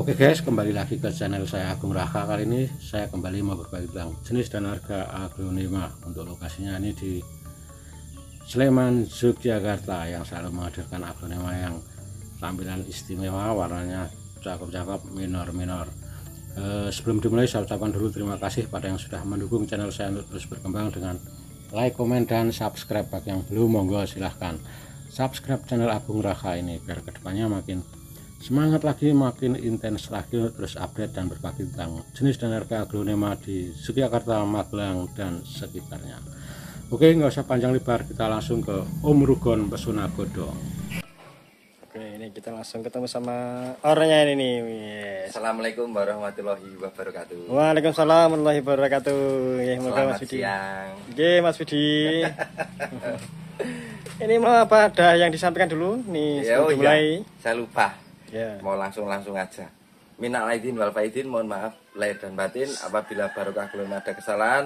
Oke guys, kembali lagi ke channel saya Agung Raka. Kali ini saya kembali mau berbagi tentang jenis dan harga aglonema. Untuk lokasinya ini di Sleman, Yogyakarta yang selalu menghadirkan aglonema yang tampilan istimewa, warnanya cakep-cakep, minor-minor. E, sebelum dimulai saya ucapkan dulu terima kasih pada yang sudah mendukung channel saya untuk terus berkembang dengan like, komen, dan subscribe. Bagi yang belum monggo silahkan subscribe channel Agung Raka ini biar kedepannya makin Semangat lagi makin intens lagi terus update dan berbagi tentang jenis dan harga aglonema di Yogyakarta, Magelang dan sekitarnya. Oke, nggak usah panjang lebar, kita langsung ke Om Rugon Pesona Godong. Oke, ini kita langsung ketemu sama orangnya ini nih. Yes. Assalamualaikum warahmatullahi wabarakatuh. Waalaikumsalam warahmatullahi wabarakatuh. Ya, Selamat Mas siang. Oke, Mas Widi. ini mau apa ada yang disampaikan dulu nih ya, oh, iya. mulai. Saya lupa yeah. mau langsung langsung aja minal aidin wal faidin mohon maaf lahir dan batin apabila barokah belum ada kesalahan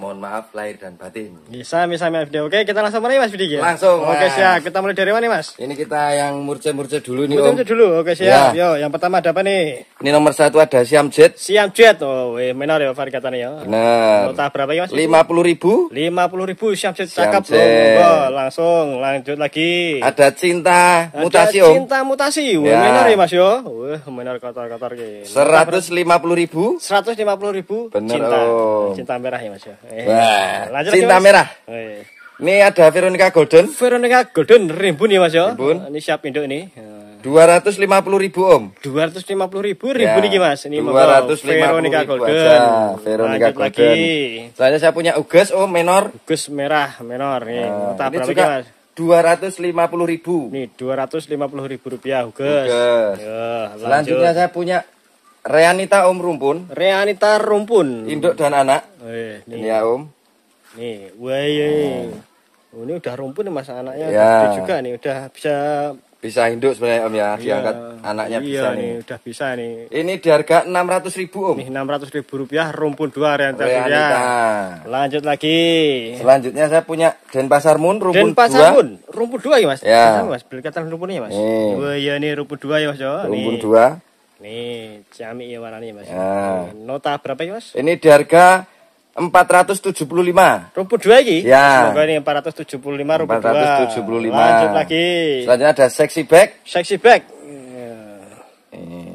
mohon maaf lahir dan batin. bisa bisa sami video. Oke, kita langsung mulai Mas video ya. Langsung. Oke, siap. Kita mulai dari mana, Mas? Ini kita yang murce-murce dulu nih, Murce-murce dulu. Oke, siap. Ya. Yo, yang pertama ada apa nih? Ini nomor satu ada Siam Jet. Siam Jet. Oh, eh, menor ya varietasnya ya. Benar. Nota berapa ya, Mas? Lima Lima puluh ribu. puluh ribu Siam Jet cakep loh. langsung lanjut lagi. Ada Cinta ada Mutasi, Om. Cinta Mutasi. Wah, ya. ya, Mas yo. Wah, menarik kotor-kotor seratus lima seratus lima puluh Benar, Cinta. Om. Cinta merah ya, Mas ya Eh, Wah, lagi, Cinta Mas. Merah. Oh, iya. Ini ada Veronica Golden. Veronica Golden rimbun ya Mas ya. Rimbun. Ini siap induk nih. Dua ratus lima puluh ribu om. Dua ratus lima puluh ribu ribu ya, mas. Ini dua ratus lima puluh ribu Golden. aja. Veronica Lanjut Golden. Lagi. Soalnya saya punya ugas om menor. Ugas merah menor nih. Nah, ini ya. juga dua ratus lima puluh ribu. Nih dua ratus lima puluh ribu rupiah ugas. ugas. Ya, Selanjutnya saya punya Reanita Om Rumpun. Reanita Rumpun. Induk dan anak. Oh, Ini ya Om. Nih, woi. Hmm. Oh, ini udah rumpun nih mas anaknya ya. juga nih udah bisa bisa induk sebenarnya Om ya, iya. diangkat anaknya iya, bisa nih. udah bisa nih. Ini di harga enam ratus ribu Om. Nih ratus ribu rupiah rumpun dua Reanita. Reanita. Lanjut lagi. Selanjutnya saya punya Denpasar Moon rumpun Denpasar Moon rumpun dua ya Mas. Ya. Mas, beli kata rumpun Mas. Wah, iya nih rumpun dua ya Mas. Rumpun dua. Nih, ciamik ya warnanya Mas. Ya. Nota berapa ya Mas? Ini di harga 475. Rupiah dua lagi? Ya. Semoga ini 475 tujuh 475. lima. Lanjut lagi. Selanjutnya ada sexy bag. Sexy bag. Ini. Ya.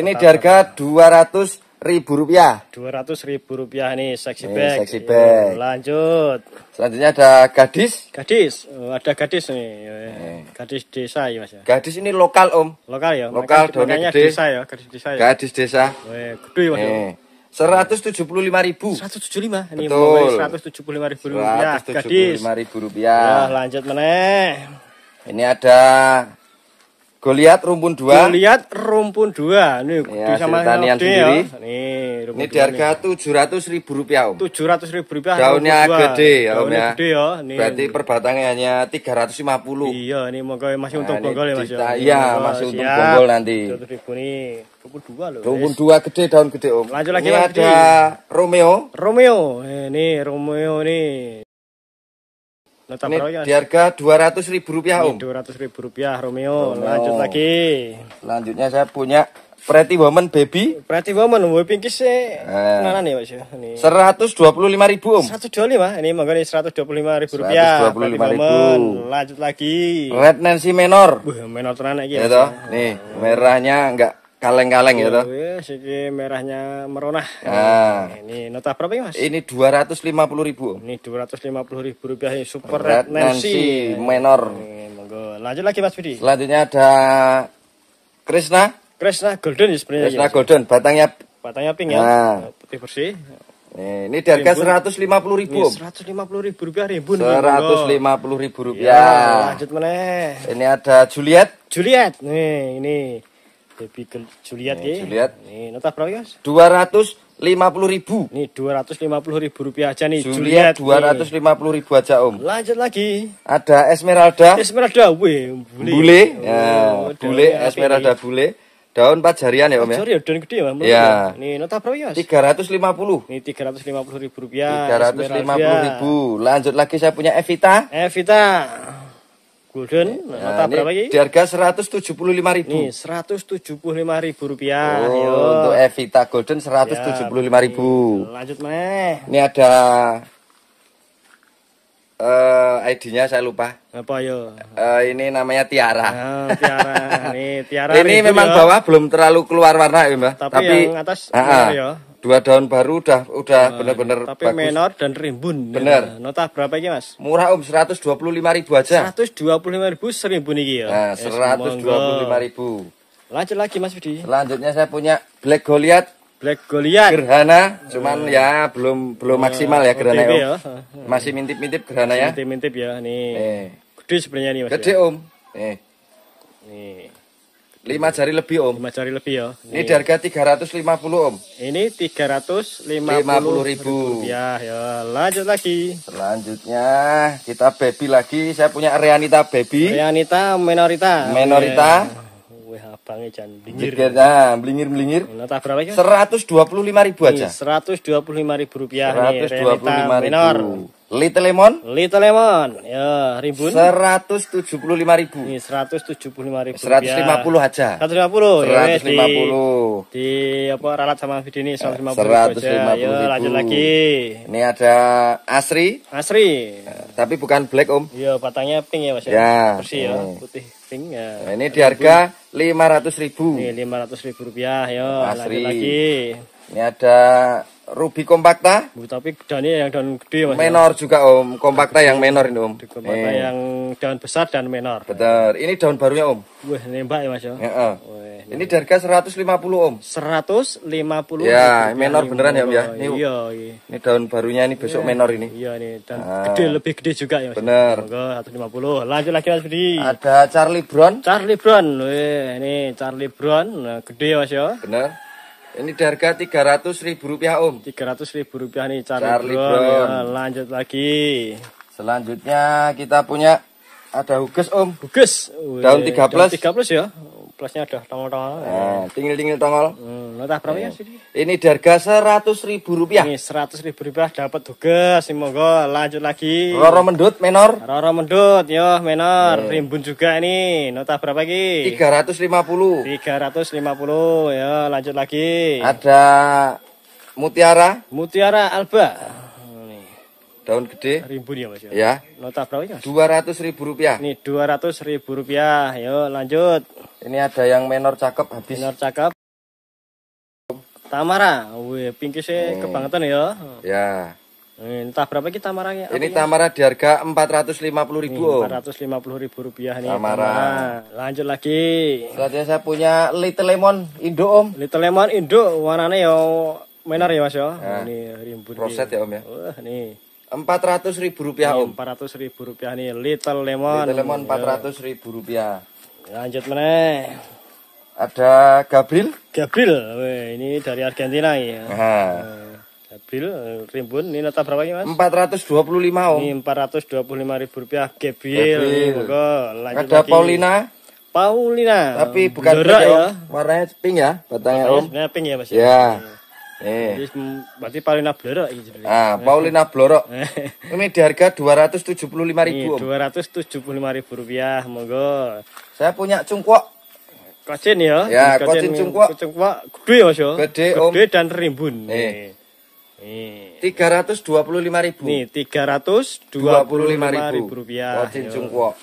Ini di harga berapa? ratus ribu rupiah. Dua ratus ribu rupiah nih seksi bag. Seksi bag. lanjut. Selanjutnya ada gadis. Gadis, oh, ada gadis nih. Eh, eh. Gadis desa ya mas ya. Gadis ini lokal om. Lokal ya. Lokal Makanya, gede. desa ya, gadis desa. Ya. Gadis desa. Weh, gede mas. Ya? Eh, seratus tujuh puluh lima ribu. Seratus tujuh lima. Betul. seratus tujuh puluh lima ribu rupiah. Seratus tujuh puluh lima ribu rupiah. Ya, lanjut meneh. Ini ada Goliat rumpun 2. Goliat rumpun 2. Nih, ya, sama tanian sendiri. Ya. Nih, rumpun ini di harga Rp700.000 rupiah, Om. Rp700.000 rupiah. Daunnya gede ya, Om ya. Gede ya. Nih. Berarti per batangnya hanya 350. Iya, ini monggo masih untung nah, bonggol ya, Mas. Ya. Iya, masih untung siap. bonggol nanti. Rp700.000 nih. Rumpun 2 loh. Rumpun 2 gede, daun gede, Om. Lanjut lagi, ini ada Romeo. Romeo. Ini eh, Romeo nih. Ini di harga dua ratus ribu rupiah om. Dua ratus ribu rupiah Romeo. Romeo. Lanjut lagi. Lanjutnya saya punya Pretty Woman Baby. Pretty Woman pinkis sih. eh. mana nih Mas? Seratus dua puluh lima ribu om. Seratus dua lima. Ini monggo nih seratus dua puluh lima ribu rupiah. Seratus dua puluh lima ribu. Lanjut lagi. Red Nancy Menor. Buh, menor tenan lagi. Ya, nih merahnya enggak kaleng-kaleng gitu. oh, gitu. Iya, siki merahnya merona. Nah, nah, ini nota berapa ini, Mas? Ini 250.000. ribu. Ini puluh ribu rupiah ini Super Red, Red Nancy, Nancy iya. Menor. Ini, monggo. Lanjut lagi Mas Budi. Selanjutnya ada Krishna. Krishna Golden ya sebenarnya. Krishna ya, Golden, batangnya batangnya pink ya. Ah. Putih bersih. ini di harga seratus lima puluh ribu. Seratus lima puluh ribu rupiah ribu. Seratus lima puluh ribu rupiah. Ya, lanjut mana? Ini ada Juliet. Juliet, nih ini Baby girl Juliet ya. Juliet. Nih, notah berapa, lima puluh ribu. Nih, puluh ribu rupiah aja nih Juliet. lima puluh ribu aja, Om. Lanjut lagi. Ada Esmeralda. Esmeralda, weh, bule. Bule, ya, oh, bule. bule, Esmeralda ini. bule. Daun empat jarian ya Om ya? Jari ya, daun gede ya Om. Ya. Nih, nota berapa lima 350. Nih, puluh ribu rupiah. Tiga ratus lima puluh ribu. Lanjut lagi saya punya Evita. Evita. Golden, nah, nah berapa ini? Di harga ribu. Nih, seratus tujuh puluh lima ribu rupiah. Oh, Yo. untuk Evita Golden seratus tujuh puluh lima ribu. Ya, lanjut meneh. Ini ada uh, ID-nya saya lupa. Apa yo? Uh, ini namanya Tiara. Nah, Tiara. ini Tiara. ini memang yo. bawah belum terlalu keluar warna ya, Mbak. Tapi, Tapi yang atas uh, uh, Yo dua daun baru udah udah benar-benar bener tapi bagus. menor dan rimbun bener ya. Nah, nota berapa ini mas murah om lima ribu aja 125 ribu seribu nih ya nah, puluh lima ribu ya? nah, lanjut lagi mas Budi selanjutnya saya punya black goliath black goliath gerhana cuman uh, ya belum belum uh, maksimal ya gerhana ya. masih mintip-mintip gerhana ya mintip-mintip ya nih eh. gede sebenarnya nih mas gede ya. om eh. nih Lima jari lebih om. Lima jari lebih ya. Ini iya. harga tiga ratus lima puluh om. Ini tiga ratus lima puluh ribu. Ya, ya lanjut lagi. Selanjutnya kita baby lagi. Saya punya Reanita baby. Reanita minorita. Minorita. Iya. Wah abangnya jangan blingir. Nah, blingir blingir. berapa ya? Seratus dua puluh lima ribu aja. Seratus dua puluh lima ribu rupiah. Seratus dua puluh lima ribu. Little Lemon. Little Lemon. Ya, puluh lima ribu. Ini lima ribu. Seratus lima puluh aja. Seratus lima 150. 150. Ya, lima di, di apa ralat sama video ini 150 150 ribu. Aja. Yo, ya, lanjut lagi. Ini ada Asri. Asri. Eh, tapi bukan black om. Iya, batangnya pink ya mas. Ya. ya Bersih ya, putih pink ya. Nah, ini di harga 500 ribu. Ini 500 ribu rupiah. Yo, Asri. lanjut lagi. Ini ada Ruby Kompakta. Bu, tapi daunnya yang daun gede mas. Ya. Menor juga om, Kompakta yang menor ini om. Di Kompakta eh. yang daun besar dan menor. Betul. Ini daun barunya om. Wah nembak ya mas ya. ya uh. Wih, ini nembak. harga 150 om. 150. Ya menor beneran ya om ya. Ini, iya, iya. Ini daun barunya ini besok iya, menor ini. Iya ini dan ah. gede lebih gede juga ya mas. Bener. Semoga 150. Lanjut lagi mas Budi. Ada Charlie Brown. Charlie Brown. Wih ini Charlie Brown. Nah, gede ya mas ya. Bener. Ini harga tiga ratus ribu rupiah om. Tiga ratus ribu rupiah nih Charlie, Charlie Brown. Brown. Ya, lanjut lagi. Selanjutnya kita punya ada Hugus om. Hugus. Daun tiga plus. tiga plus ya plusnya ada tongol-tongol. Nah, tinggal-tinggal tongol. Hmm, notah berapa ya eh, sih? Ini harga seratus ribu rupiah. Ini seratus ribu rupiah dapat juga. Semoga lanjut lagi. Roro mendut, menor. Roro mendut, yo menor. Hmm. Rimbun juga ini. Nota berapa lagi? Tiga ratus lima puluh. Tiga ratus lima puluh, ya. lanjut lagi. Ada Mutiara. Mutiara Alba daun gede rimbun ya mas ya, ya. nota berapa ini mas dua ratus ribu rupiah nih dua ratus ribu rupiah yuk lanjut ini ada yang menor cakep habis menor cakep Tamara, wih pinky hmm. kebangetan ya. Ya. Entah berapa kita tamara ini? Ini tamara di harga empat ratus lima puluh ribu. Empat ratus lima puluh ribu rupiah nih. Tamara. Lanjut lagi. Selanjutnya saya punya Little Lemon Indo Om. Little Lemon Indo warnanya yo menor ya Mas yo. ini ya. rimbun. proses ya Om ya. Wah, nih empat ratus ribu rupiah om empat ratus ribu rupiah nih little lemon little lemon ya. empat ratus ribu rupiah lanjut meneh ada Gabriel Gabriel Weh, ini dari Argentina ya Aha. Eh, Gabriel eh, Rimbun ini nota berapa ini mas empat ratus dua puluh lima om empat ratus dua puluh lima ribu rupiah Gabriel, Gabriel. ada lagi. Paulina Paulina tapi bukan pink, ya. warnanya pink ya batangnya om warnanya pink ya mas ya, ya. Eh. Jadi, mm, berarti Paulina Blorok iki jenenge. Ah, Paulina Blorok. Eh. Ini di harga dua dua ratus ratus tujuh tujuh puluh lima ribu iya, puluh lima ribu rupiah, monggo. Saya punya cungkok. Kocin ya. Ya, kocin, kocin cungkok. Cungkok gede ya, Mas. Gede, Om. Gede dan rimbun. Eh. Iya. Tiga ratus dua puluh lima ribu. Nih tiga ratus dua puluh lima ribu rupiah. Kocin ya. cungkok.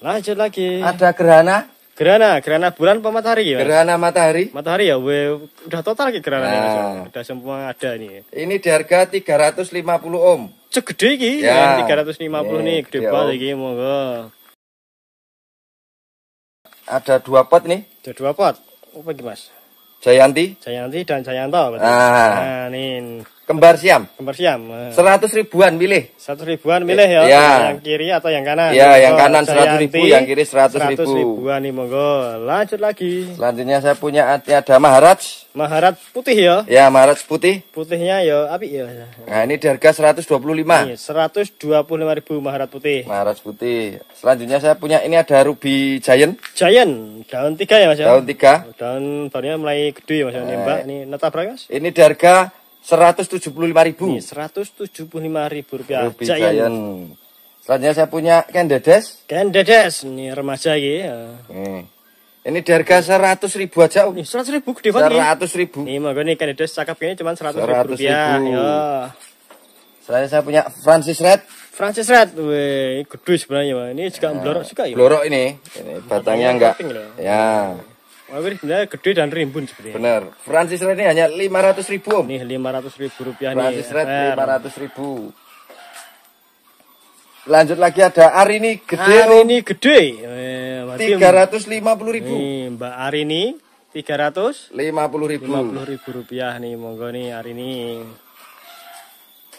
Lanjut lagi. Ada gerhana. Gerhana, gerhana bulan apa matahari ya? Gerhana matahari. Matahari ya, we, udah total lagi gerhana nah. ini, udah semua ada nih. Ini di harga 350 om. Segede iki, ya. 350 puluh nih, gede ya, banget iki monggo. Ada dua pot nih. Ada dua pot. Apa iki, Mas? Jayanti. Jayanti dan Jayanto. Betul? Ah. Nah, nih. Kembar siam. Kembar siam. Eh. Seratus ribuan milih. Seratus ribuan milih ya. ya. Yang kiri atau yang kanan. Ya, monggo. yang kanan seratus ribu, yang kiri seratus ribu. ribuan nih monggo. Lanjut lagi. Selanjutnya saya punya ada Maharaj. Maharaj putih ya. Ya, Maharaj putih. Putihnya ya, api ya. Nah, ini harga seratus dua puluh lima. Seratus dua puluh lima ribu Maharaj putih. Maharaj putih. Selanjutnya saya punya ini ada Ruby Giant. Giant, daun tiga ya mas ya. Daun tiga. Oh, daun barunya mulai gede ya mas ya. Nah, ini, eh. ini neta berapa mas? Ini harga 175 ribu. Ini 175 ribu rupiah. Ruby Giant. Giant. Selanjutnya saya punya Ken Dedes. Ken Dedes, ini remaja ya. Hmm. Ini harga 100 ribu aja. Ini 100 ribu gede banget. 100 ya. ribu. Ini monggo nih Ken Dedes cakap ini cuma 100, 100 ribu rupiah. Ribu. Ya. Selanjutnya saya punya Francis Red. Francis Red, weh, gede sebenarnya. Ini juga nah, ya. blorok juga ya. Blorok ini. ini batangnya enggak. Ya. Wawir sebenarnya gede dan rimbun sebenarnya. Benar. Francis Red ini hanya 500 ribu. Om. Nih 500 ribu rupiah Francis nih. Francis Red 500 ribu. Lanjut lagi ada Arini gede. Arini om. gede. Eh, 350 ribu. Nih, Mbak Arini 350 ribu. Lima ribu rupiah nih monggo nih Arini.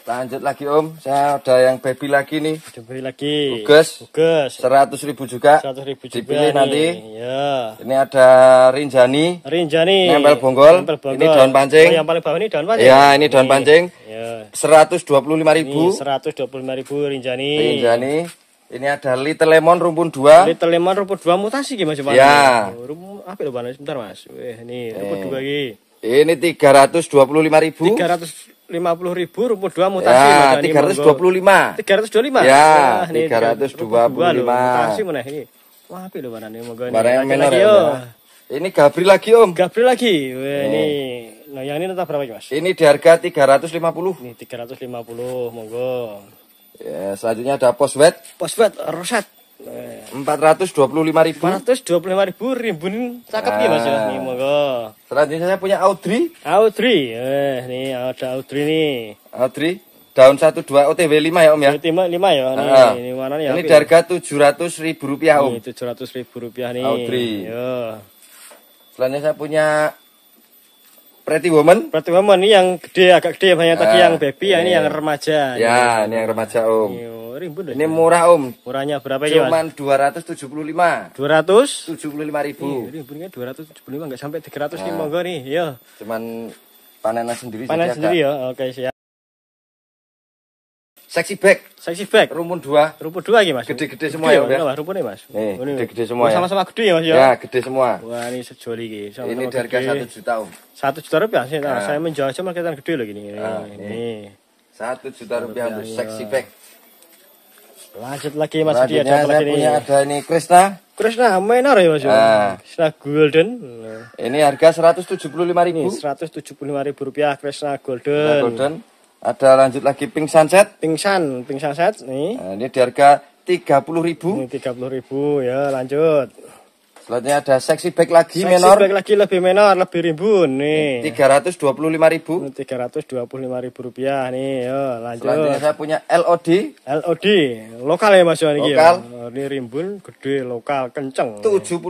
Lanjut lagi Om, saya ada yang baby lagi nih. Baby lagi. Uges. Uges. Seratus ribu juga. Seratus ribu juga. Dipilih nih. nanti. ya Ini ada Rinjani. Rinjani. Nempel bonggol. bonggol. Ini daun pancing. Oh, yang paling bawah ini daun pancing. ya ini daun pancing. Iya. Seratus dua puluh lima ribu. Seratus dua puluh lima ribu Rinjani. Rinjani. Ini ada Little Lemon rumpun dua Little Lemon rumpun dua mutasi gimana sih, Mas? Ya. Oh, rumpun apa lho, Mas? Sebentar, Mas. eh nih, rumpun 2 lagi Ini tiga ratus dua puluh lima ribu tiga ratus lima puluh ribu rumput dua mutasi ya tiga ratus dua puluh lima tiga ratus dua puluh lima ya tiga ratus dua puluh lima mutasi mana ini wah apa mana moga ini menor ya ini Gabri lagi om Gabri lagi Weh, ya. ini nah yang ini tetap berapa mas ini di harga tiga ratus lima puluh ini tiga ratus lima puluh monggo ya selanjutnya ada poswet poswet roset Empat ratus dua puluh lima ribu. Empat ratus dua puluh lima ribu ini cakep nih mas ya. Nih monggo. Selanjutnya saya punya Audrey. Audrey, eh nih ada Audrey nih. Audrey daun satu dua OTW lima ya om ya lima lima ya nih, ah. ini mana nih ini ya? harga tujuh ratus ribu rupiah om iya, tujuh ratus ribu rupiah nih Audrey Yo. selanjutnya saya punya Pretty Woman. Pretty Woman ini yang gede, agak gede banyak tadi ah, yang baby, ya, ini iya. yang remaja. Ya, ini yang remaja Om. Iya, ini murah Om. Murahnya berapa ya? Cuman dua ratus tujuh puluh lima. Dua ratus tujuh puluh lima ribu. Rimbunnya iya, dua ratus tujuh puluh lima, nggak sampai tiga ratus ah. nih monggo nih, yo. Cuman panennya sendiri. Panen sendiri ya, oke siap. Seksi back. Seksi back. Rumpun dua. Rumpun dua lagi mas. Gede-gede semua gede, ya. Gede, ya, mas. ini mas. Nih, gede-gede semua. Oh, ya. Sama-sama oh, gede ya mas ya? ya. gede semua. Wah ini sejoli ini. Sama ini dari harga satu juta om. Satu juta rupiah sih. Nah, ah. saya menjual cuma kita gede loh gini. Nah, ini. Satu juta rupiah untuk seksi back. Lanjut lagi mas dia ada apa lagi ini? ada ini Krishna. Krishna apa ya Mas. Nah. Krishna Golden. Ini harga seratus 175.000. Ini ribu rupiah Krishna Golden. Krishna Golden. Ada lanjut lagi Pink Sunset. Pink Sun, Pink Sunset nih. Nah, ini di harga 30.000. Ini 30.000 ya, lanjut. Selanjutnya ada seksi back lagi sexy menor. Back lagi lebih menor, lebih rimbun nih. 325.000. 325.000 rupiah nih. ya, lanjut. Selanjutnya saya punya LOD. LOD, lokal ya Mas Yohan Lokal. Ya. Ini rimbun, gede, lokal, kenceng. 70.000.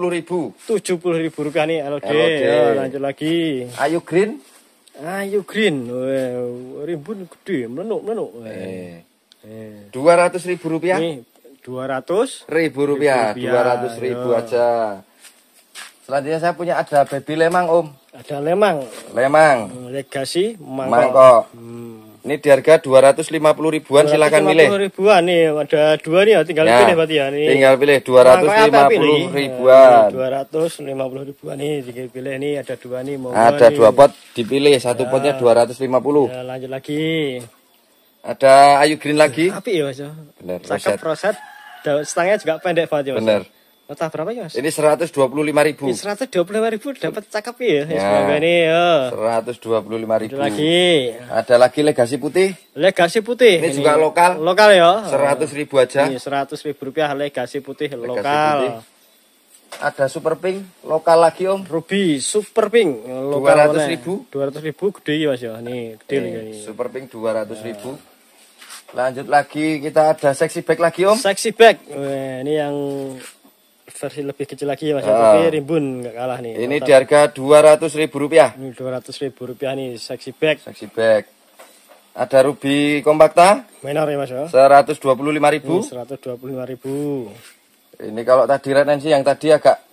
70.000 rupiah nih LOD. LOD. Ya, lanjut lagi. Ayu Green. Ayo ah, green. Eh, rimbun gede, menuk-menuk. Eh. Eh. Dua ratus ribu rupiah? Dua ratus ribu rupiah. Dua ratus ribu ya. aja. Selanjutnya saya punya ada baby lemang om. Ada lemang. Lemang. Hmm, legasi mangkok. mangkok. Hmm. Ini di harga 250 ribuan 250 silakan milih. 250 ribuan nih ada dua nih ya, tinggal ya, pilih berarti ya nih. Tinggal pilih 250 nah, puluh ribuan. Ya, 250 ribuan nih tinggal pilih ini ada dua nih mau. Ada nih. dua pot dipilih satu ya. potnya 250. Ya, lanjut lagi. Ada Ayu Green lagi. Tapi ya Mas. Ya. Benar. Cakep roset. Stangnya juga pendek banget ya Mas. Ya. Benar. Nota berapa ya? Mas? Ini 125 ribu. Ini 125 ribu dapat cakep ya. ya, ya. semoga ini ya. 125 ribu. Ada lagi. Ada lagi legasi putih. Legasi putih. Ini, ini juga lokal. Lokal ya. 100 ribu aja. Ini 100 ribu rupiah legasi putih legasi lokal. Putih. Ada super pink lokal lagi om. Ruby super pink lokal. 200 ribu. 200 ribu gede ya mas ya. Ini gede ini, ini. Super pink 200 ya. ribu. Lanjut lagi kita ada sexy bag lagi om. Sexy bag. ini yang versi lebih kecil lagi ya Mas. Uh, tapi Rimbun nggak kalah nih. Ini di harga dua ratus ribu rupiah. Dua ratus ribu rupiah nih seksi bag. Seksi bag. Ada ruby kompakta. Minor ya Mas. Ya. Seratus dua puluh lima ribu. Seratus dua puluh lima ribu. Ini kalau tadi retensi yang tadi agak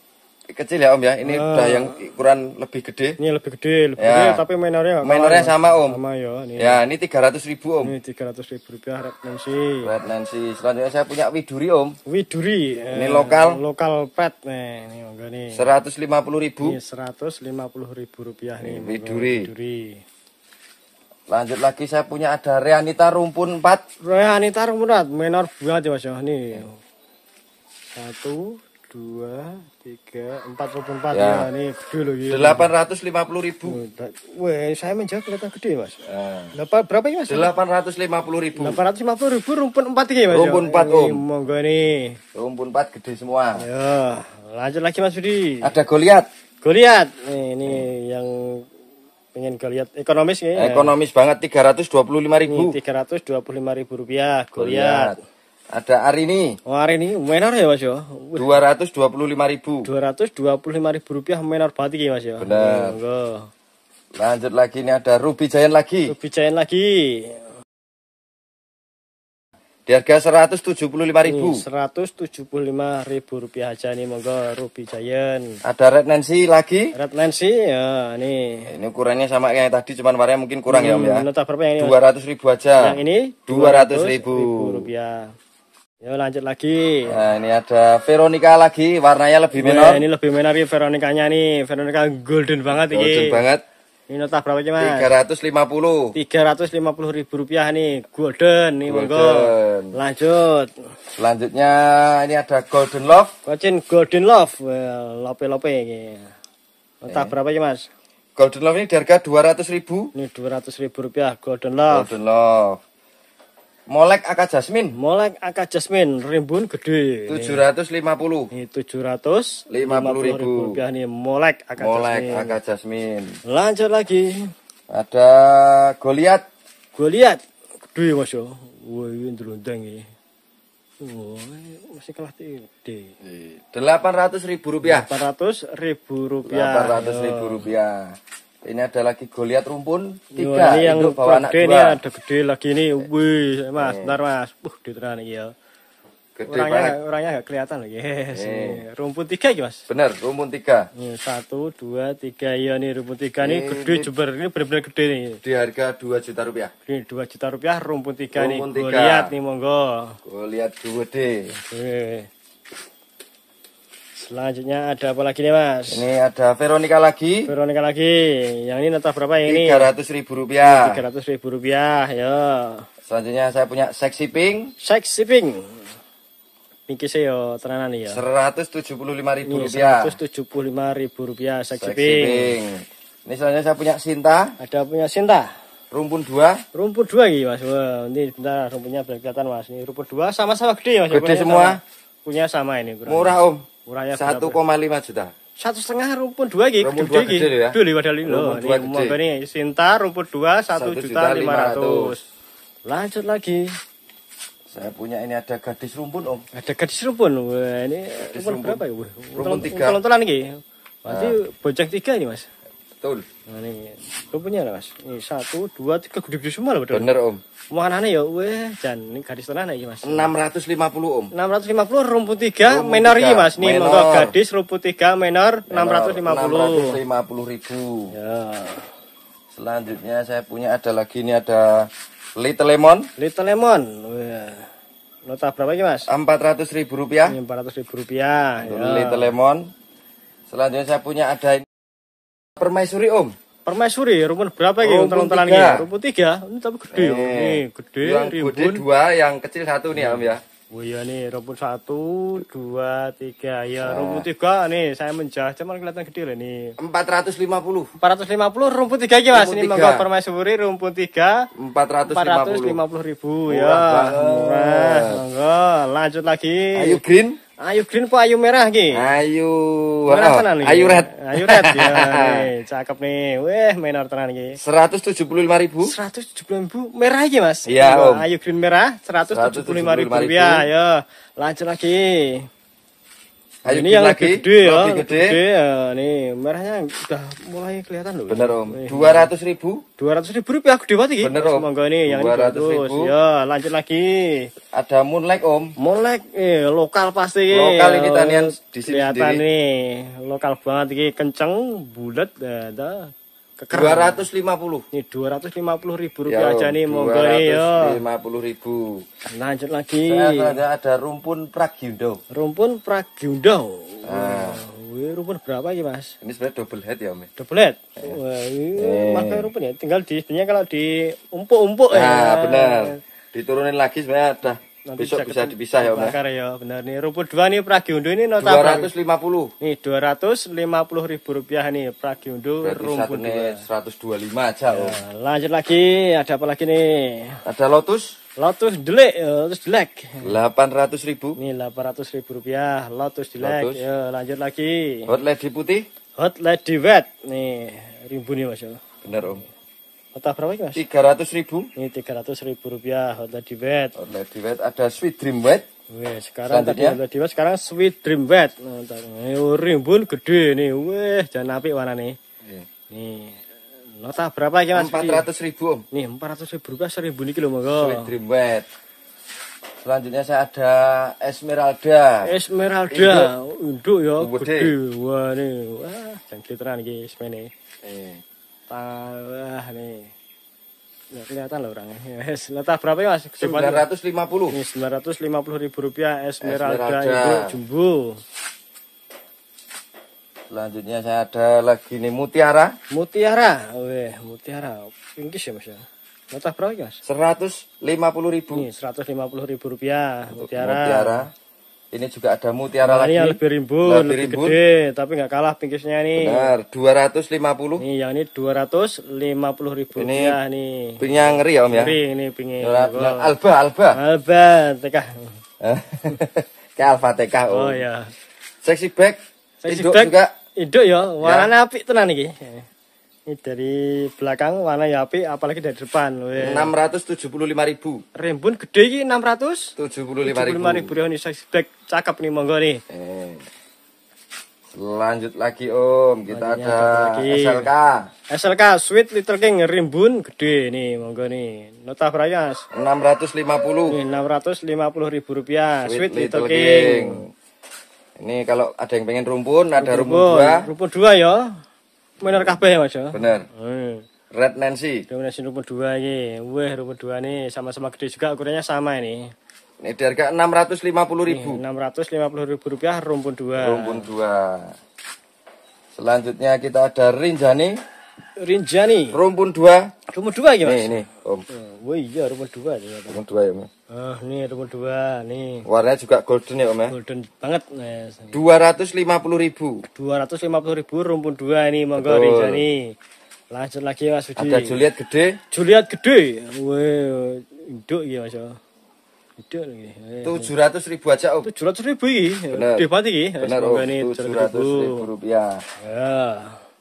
kecil ya om ya ini uh, udah yang ukuran lebih gede ini lebih gede lebih ya. gede tapi minornya minornya sama om sama ya ini. ya ini tiga ribu om ini tiga ratus ribu rupiah red nancy red nancy selanjutnya saya punya widuri om widuri eh, ini eh, lokal lokal pet nih ini monggo oh, nih seratus ribu ini seratus lima ribu rupiah nih widuri. widuri lanjut lagi saya punya ada reanita rumpun 4 reanita rumpun 4 minor buat ya mas ya nih satu dua tiga empat puluh empat ya. Nah, ini dulu iya. delapan ratus lima puluh ribu weh saya menjawab kelihatan gede mas delapan ya. berapa ini mas delapan ratus lima puluh ribu delapan ratus lima puluh ribu rumpun empat ini ya, mas rumpun empat ya, om monggo nih rumpun empat gede semua ya lanjut lagi mas Budi ada Goliat Goliat nih ini hmm. yang pengen Goliat ekonomis ya ekonomis banget tiga ratus dua puluh lima ribu tiga ratus dua puluh lima ribu rupiah Goliat, Goliat. Ada Arini. Oh, Arini menor ya, Mas ya. 225.000. 225.000 rupiah menor berarti ya, Mas ya. Benar. Oh, Lanjut lagi ini ada Ruby Jayan lagi. Ruby Jayan lagi. Di harga 175.000. 175.000 rupiah aja nih monggo Ruby Jayan. Ada Red Nancy lagi. Red Nancy ya nih. Ini ukurannya sama kayak tadi cuman warnanya mungkin kurang hmm, ya Om ya. Hmm, berapa yang ini? 200.000 aja. Yang ini 200.000 200 rupiah. Yo lanjut lagi. Nah, ini ada Veronica lagi, warnanya lebih menarik Ya, ini lebih menor ya Veronicanya nih. Veronica golden banget golden ini. Golden banget. Ini nota berapa sih, Mas? 350. 350 ribu rupiah nih, golden nih, monggo. Lanjut. Selanjutnya ini ada Golden Love. Kocin Golden Love. Well, lope-lope ini. Nota eh. berapa sih, Mas? Golden Love ini di harga 200 ribu. Ini 200 ribu rupiah Golden Love. Golden Love. Molek Aka Jasmine. Molek Aka Jasmine, rimbun gede. 750. Ini 750 ribu. rupiah nih Molek Aka Molek Jasmin. Aka Jasmine. Lanjut lagi. Ada Goliat. Goliat. Gede Mas yo. Wah, ini ndrondeng iki. Wah, masih kalah gede. 800 ribu rupiah. 800 ribu rupiah. 800 ribu rupiah. Ini ada lagi Goliat rumpun tiga. Yo, ini yang Induk bawa anak dua. Ini ada gede lagi ini. Wih, mas, eh. bentar mas. Uh, di nih ya. Gede orangnya, banget. Orangnya nggak kelihatan loh. Yes. Eh. ini Rumpun tiga ya mas. Bener, rumpun tiga. satu, dua, tiga. Iya nih rumpun tiga nih, gede ini, Ini benar-benar gede nih. Di harga dua juta rupiah. Ini dua juta rupiah rumpun tiga rumpun nih. Goliat nih monggo. Goliat dua d Selanjutnya ada apa lagi nih mas? Ini ada Veronica lagi. Veronica lagi. Yang ini nota berapa yang ini? Tiga ratus ribu rupiah. Tiga ratus ribu rupiah, ya. Selanjutnya saya punya Sexy Pink. Sexy Pink. sih yo nih ya. Seratus tujuh puluh lima ribu iya, rupiah. Seratus tujuh puluh lima ribu rupiah Sexy, Sexy Pink. Pink. Ini selanjutnya saya punya Sinta. Ada punya Sinta. Rumpun dua. Rumpun dua gitu mas. Wah, ini bentar rumputnya berkelihatan mas. Ini rumput dua sama-sama gede ya mas. Gede punya semua. Sama, punya sama ini. Murah om. Ya, koma 1,5 juta. Satu setengah rumput dua gitu. Rumput dua gede ya. Dua lima dali loh. Rumput dua Ini sintar rumput dua satu juta lima ratus. Lanjut lagi. Saya punya ini ada gadis rumpun om. Ada gadis rumpun. Wah, ini gadis rumpun, berapa ya? rumput tiga. Kalau telan lagi, Berarti nah. tiga ini mas. Betul. Nah, ini rumputnya lah mas. Ini satu, dua, tiga gede-gede semua loh betul. Bener om. Makanannya ya, weh, dan ini garis tengah nih mas. 650 om. 650 rumput tiga, minor menor ini mas. Nih menor. monggo gadis rumput tiga menor, ratus 650. 650 ribu. Ya. Selanjutnya saya punya ada lagi ini ada Little Lemon. Little Lemon. Weh. Nota berapa ini mas? 400 ribu rupiah. Empat 400 ribu rupiah. Ya. Little Lemon. Selanjutnya saya punya ada ini. Permaisuri Om. Permaisuri rumpun berapa iki oh, untel ini, rumput Rumpun tiga, ini tapi gede. Eh, nih, gede yang rimbun. Gede dua, yang kecil satu nih Om ya. Oh iya nih, rumpun satu, dua, tiga. Ya, nah. rumput tiga nih, saya menjah, cuman kelihatan gede lah nih. Empat ratus lima puluh. Empat ratus lima puluh rumput tiga iki mas, ini mangga permaisuri rumpun tiga. Empat ratus lima puluh ribu ya. Banget. Murah, Lanjut lagi. Ayo Green. Ayu green po ayu merah ki? Ayu merah oh, tenan iki. Ayu red. Ayu red ya. nih, iya, cakep nih. Weh, menor tenan iki. 175.000. 175.000 merah iki, Mas. Iya, Om. Ayu green merah 175.000 rupiah ya. Lanjut lagi. Ayo ini yang lagi gede ya, lebih gede. gede ya. Nih merahnya udah mulai kelihatan loh. Bener om. Dua ratus ribu. Dua ratus ribu rupiah gede banget ini. Bener om. Semoga ini yang ratus ribu. Ya lanjut lagi. Ada moonlight om. Moonlight, eh, lokal pasti. Lokal ini tanian di sini kelihatan sendiri. nih, lokal banget ini kenceng, bulat, ada eh, dua ratus dua 250. Nih puluh ribu rupiah aja nih monggo ya. puluh ribu. Lanjut lagi. ada, ada rumpun pragiundo. Rumpun pragiundo. Ah. Wih, rumpun berapa ya mas? Ini sebenarnya double head ya, om ya? Double head. Eh. Wah, eh. makanya rumpun ya. Tinggal di sebenarnya kalau di umpuk-umpuk nah, ya. Ah, benar. Diturunin lagi sebenarnya ada nanti besok bisa, bisa dipisah ya, ya, bakar ya. Benar nih. Rumput dua nih pragiundo ini no 250. Nih 250 ribu rupiah nih Pragiondo Berarti rumput dua. 125 aja ya, Lanjut lagi, ada apa lagi nih? Ada Lotus. Lotus Delek, ya, Lotus Delek. 800 ribu. Nih 800 ribu rupiah, Lotus Delek. Ya, lanjut lagi. Hot Lady Putih. Hot Lady Wet. Nih, ribu nih Mas. Ya. benar Om. Kota berapa ini mas? 300 ribu Ini 300 ribu rupiah Honda Divet Honda Divet ada Sweet Dream Wet Wih, sekarang tadi Honda Divet sekarang Sweet Dream Wet nah, Nih, rimbun gede nih Wih, jangan api warna nih yeah. Nih Nota berapa ini mas? 400 ribu om Nih 400 ribu rupiah seribu nih kilo monggo Sweet Dream Wet Selanjutnya saya ada Esmeralda. Esmeralda, induk, oh, induk ya, gede. Wah, nih, wah, kiteran guys, mene. Eh wah nih nggak ya, kelihatan loh orangnya Yes. letak berapa ya mas sembilan ratus lima ribu rupiah esmeralda, itu jumbo selanjutnya saya ada lagi nih mutiara mutiara weh mutiara Inggris ya mas ya letak berapa ya mas seratus ribu nih seratus ribu rupiah mutiara, mutiara. Ini juga ada mutiara nah, lagi. Ini lebih rimbun, lebih, lebih rimbun. gede, tapi nggak kalah pinggirnya nih. Benar, 250. Ini yang ini 250 ribu ini ya, nih. Pingnya ngeri ya, Om ya? Ngeri, ini pingin. Alba, Alba. Alba, TK. Kayak Alfa TK, Om. Oh, iya. Seksi back, Seksi induk back, juga. Induk ya, warna ya. api tenan ini. Ini dari belakang warna ya api, apalagi dari depan. Ya. Enam ratus tujuh puluh lima ribu. Rimbun gede ini enam ratus tujuh puluh lima ribu. Lima ribu ya, ini black cakep nih monggo nih. Eh, lanjut lagi Om, kita Lanjutnya ada lagi. SLK. SLK Sweet Little King Rimbun gede nih monggo nih. Nota berapa Enam ratus lima puluh. Enam ratus lima puluh ribu rupiah. Sweet, Sweet Little, Little King. King. Ini kalau ada yang pengen rumpun, rumpun ada rumpun, rumpun dua. Rumpun dua ya. Minor kabeh Mas ya. Bener. Hmm. Red Nancy. Dominasi rumput dua ini. Wah rumput dua nih sama-sama gede juga ukurannya sama ini. Ini di harga enam ratus lima puluh ribu. Iya, enam ratus lima puluh ribu rupiah rumpun dua. Rumpun dua. Selanjutnya kita ada Rinjani. Rinjani. Rumpun dua. Rumpun dua ya mas? Nih, nih. Om. Oh iya rumpun dua. Ya, rumpun dua ya mas. Oh, nih rumpun dua nih. Warnanya juga golden ya om ya? Golden banget mas. Dua ratus lima puluh ribu. Dua ratus lima puluh ribu rumpun dua ini monggo Betul. Rinjani. Lanjut lagi mas Budi. Ada Juliet gede. Juliet gede. Wah, induk ya mas. tujuh ratus ribu aja om tujuh ratus ribu ini benar debat ini benar om tujuh ratus ribu rupiah ya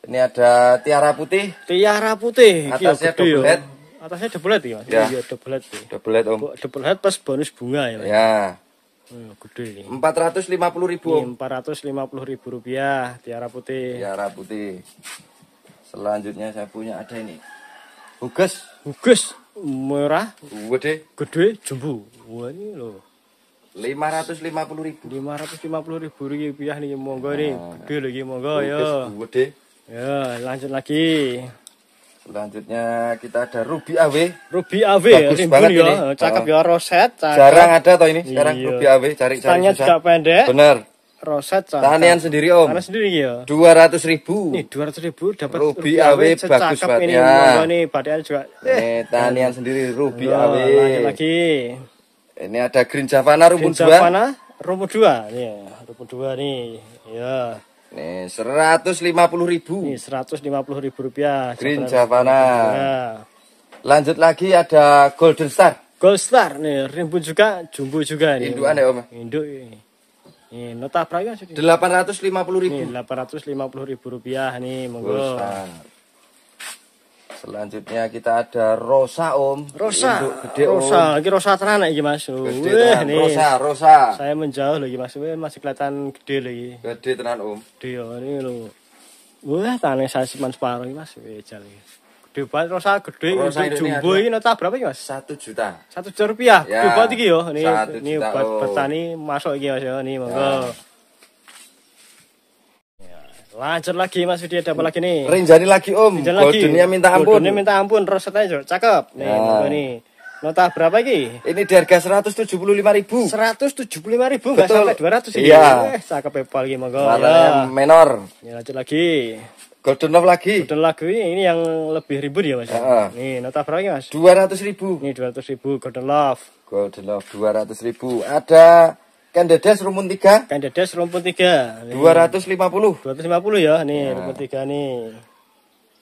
ini ada tiara putih. Tiara putih. Iya, Atasnya ya, double head. Atasnya double head ya? Iya, ya, double head. Ya. Double head, Om. Double head plus bonus bunga ya. Ya. Oh, gede gede. Empat ratus lima puluh ribu. Empat ratus lima puluh ribu rupiah tiara putih. Tiara putih. Selanjutnya saya punya ada ini. Hugus. Hugus. merah. Gede. Gede jumbo. Wah ini loh. lima ratus lima puluh ribu. Lima ratus lima puluh ribu rupiah nih monggo nih. Nah. Gede lagi monggo ya. Gede. Ya, lanjut lagi. Selanjutnya kita ada Ruby AW. Ruby AW bagus ya, banget ya. ini. Oh, cakep ya oh. roset. Cakep. Jarang ada toh ini. Sekarang iya. Ruby AW cari cari. Tanya juga pendek. Benar. Roset Tanian sendiri om. Tanian sendiri ya. Dua ratus ribu. Nih dua ratus ribu dapat Ruby, Ruby AW bagus banget ini. ya. Ini juga. Eh, tanian sendiri Ruby Loh, AW. Lanjut lagi. Ini ada Green Javana rumput dua. Green Javana rumput dua nih. Rumput dua nih. Ya. Nih, seratus lima puluh ribu. Nih, seratus lima puluh ribu rupiah. Green Javana. Ya. Lanjut lagi ada Golden Star. Golden Star nih, rimbu juga, jumbo juga nih. Induan ya, Om. Induk ini. Nih, nota berapa sih? Delapan ratus lima puluh ribu. Delapan ratus lima puluh ribu rupiah nih, monggo. Golden Star. Selanjutnya kita ada Rosa Om. Rosa. Induk gede Rosa. Om. Lagi Rosa terana ini Mas. wah ini, nih. Rosa, Rosa. Saya menjauh lagi Mas. masih kelihatan gede lagi. Gede tenan Om. Gede ya, oh, ini lo. Wah, tanah saya simpan separuh ini Mas. Gede banget Rosa, gede. Rosa ini jumbo nota berapa ini Mas? Satu juta. Satu juta rupiah. Gede banget ini yo. Oh. Ini, Satu juta Om. Ini petani masuk ini Mas. Oh. Ini, monggo. Lanjut lagi Mas Widya ada apa lagi nih? Rinjani lagi Om. Rinjani lagi. Dunia minta ampun. Dunia minta ampun. Roset aja, cakep. Nih, nah. nih. Nota berapa lagi? Ini di harga 175 ribu. 175 ribu Gak sampai 200 ribu. Iya. Eh, cakep Ya. Pak. monggo. Ya. menor. Ini lanjut lagi. Golden Love lagi. Golden lagi. ini, yang lebih ribut ya mas. Ya. Nih nota berapa lagi mas? Dua ratus ribu. Ini dua ribu Golden Love. Golden Love dua ribu. Ada Kandedes rumpun 3. Kandedes rumpun ratus lima puluh ya nih nah. rumpun 3 nih.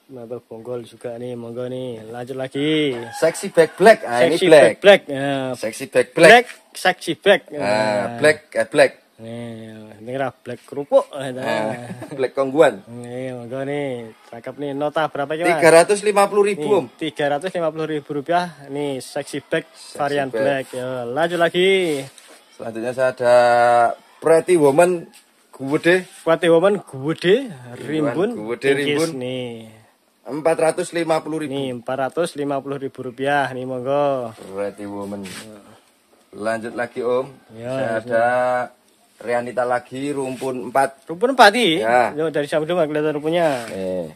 Mabel bonggol juga nih, monggo nih. Lanjut lagi. Sexy back black. Ah, sexy ini black. Back black. Ya. sexy back black. Black, sexy back. Nah, black, eh, black. Nih, ini rap black kerupuk. Nah. black kongguan. Nih, monggo nih. Cakep nih. Nota berapa ya, lima puluh ribu, Tiga ratus lima puluh ribu rupiah. Nih, sexy back sexy varian back. black. Ya, lanjut lagi. Selanjutnya saya ada Pretty Woman Gude, Pretty Woman Gude Rimbun. Gude Rimbun. Nih. Empat ratus lima puluh ribu. Nih empat ratus lima puluh ribu rupiah nih monggo. Pretty Woman. Lanjut lagi Om. Ya, saya ya. ada Rianita lagi rumpun empat. Rumpun empat i? Ya. Yo, dari samping dulu kelihatan rumpunnya. Eh.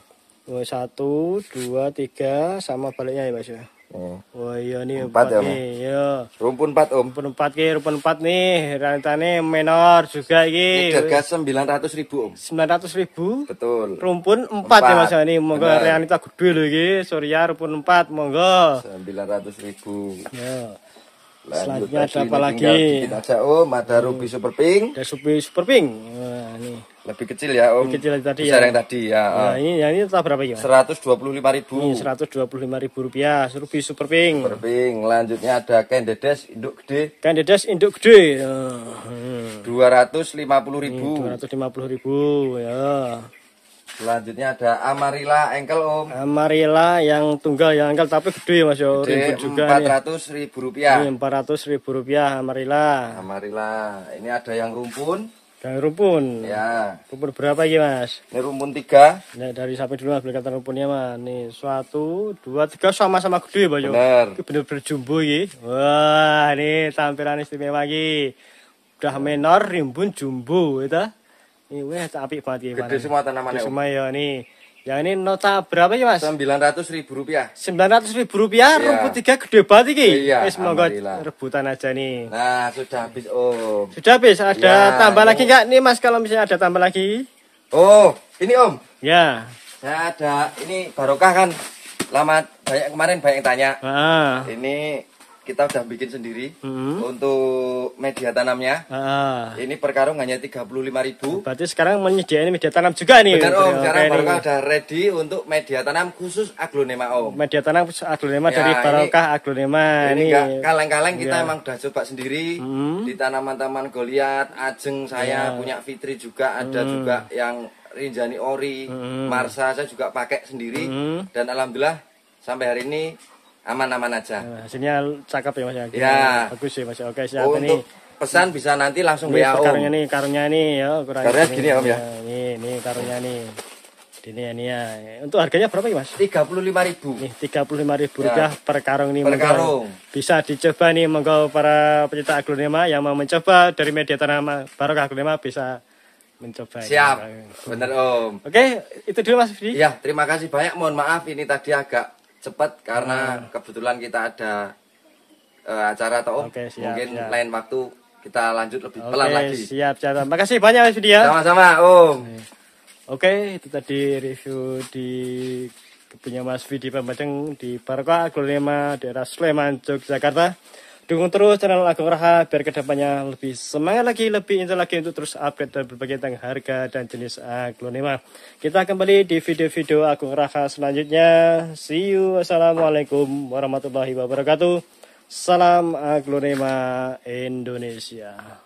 Satu, dua, tiga, sama baliknya ya mas ya. Oh. oh iya nih empat, empat ya. Nih, iya. Rumpun empat om. Rumpun empat ki, rumpun empat nih. Rantane menor juga ki. Ini harga sembilan ratus ribu om. Sembilan ratus ribu. Betul. Rumpun empat, empat. ya mas ini. Monggo realita gede loh ki. Surya rumpun empat monggo. Sembilan ratus ribu. Iya. Selanjutnya ada apa lagi? Kita aja Om, oh, hmm. ada hmm. ruby super pink. Ada ruby super pink. Nah, ini. Lebih kecil ya Om. Lebih kecil tadi Besar ya. yang tadi ya. Nah, ini yang ini tetap berapa ya? puluh lima ribu rupiah ruby super pink. Super pink. Lanjutnya ada candides induk gede. Candides induk gede. Ah, hmm. Dua ratus lima puluh ribu. Dua ratus lima puluh ribu ya. Selanjutnya ada Amarilla engkel Om. Amarilla yang tunggal yang engkel tapi gede Mas yo. Gede, juga 400 ribu rupiah. Ini iya, 400 ribu rupiah Amarilla. Amarilla. Ini ada yang rumpun. Dari rumpun. Ya. Rumpun berapa lagi Mas? Ini rumpun 3. Nah, dari sampai dulu Mas beli kata rumpunnya Mas. Nih, suatu, dua, tiga sama-sama gede Mas Benar. Ini bener-bener jumbo ini. Wah, ini tampilan istimewa lagi. Udah menor, rimbun, jumbo, itu. Ya, ini weh apik banget iki. Gede semua tanamannya. Gede semua ya nih. Yang ini nota berapa ya mas? Sembilan ratus ribu rupiah. Sembilan ratus ribu rupiah, iya. rumput tiga gede banget iki. Iya. Wis semoga rebutan aja nih. Nah sudah habis om. Sudah habis. Ada ya, tambah om. lagi nggak nih mas? Kalau misalnya ada tambah lagi? Oh, ini om. Ya. ada ini barokah kan. Lama banyak kemarin banyak yang tanya. Ah. Ini kita udah bikin sendiri hmm. untuk media tanamnya. Ah. Ini per karung hanya ribu. Berarti sekarang menyediakan media tanam juga nih. Benar Om, sekarang Barokah ada ready untuk media tanam khusus aglonema Om. Media tanam khusus aglonema ya, dari Barokah aglonema ini. kaleng-kaleng kita ya. emang udah coba sendiri hmm. di tanaman-tanaman Goliat, Ajeng saya ya. punya Fitri juga ada hmm. juga yang Rinjani Ori, hmm. Marsa saya juga pakai sendiri hmm. dan alhamdulillah sampai hari ini aman-aman aja. Nah, hasilnya cakep ya Mas ya. Iya. Ya. Bagus ya Mas. Oke, siap Untuk ini. pesan bisa nanti langsung WA Karungnya nih, karungnya nih ya ukurannya. Karungnya segini ya Om ya. Ini, ini karungnya nih. Ini, ini ya. Untuk harganya berapa ya Mas? ribu. Nih, 35.000 rupiah ya. per karung nih. Per karung. Bisa dicoba nih monggo para pecinta aglonema yang mau mencoba dari media tanam barokah aglonema bisa mencoba. Siap. Ya. Bener Om. Oke, itu dulu Mas Fidi. Ya, terima kasih banyak. Mohon maaf ini tadi agak cepat karena hmm. kebetulan kita ada uh, acara atau okay, siap, mungkin siap. lain waktu kita lanjut lebih okay, pelan lagi. Siap, siap. kasih banyak Mas Widya. Sama-sama, Om. Oke, itu tadi review di punya Mas Vidi Pambadeng di Barokah Aglonema daerah Sleman, Yogyakarta. Dukung terus channel Agung Raha biar kedepannya lebih semangat lagi, lebih intens lagi untuk terus update dan berbagai tentang harga dan jenis aglonema. Kita kembali di video-video Agung Raha selanjutnya. See you. Assalamualaikum warahmatullahi wabarakatuh. Salam aglonema Indonesia.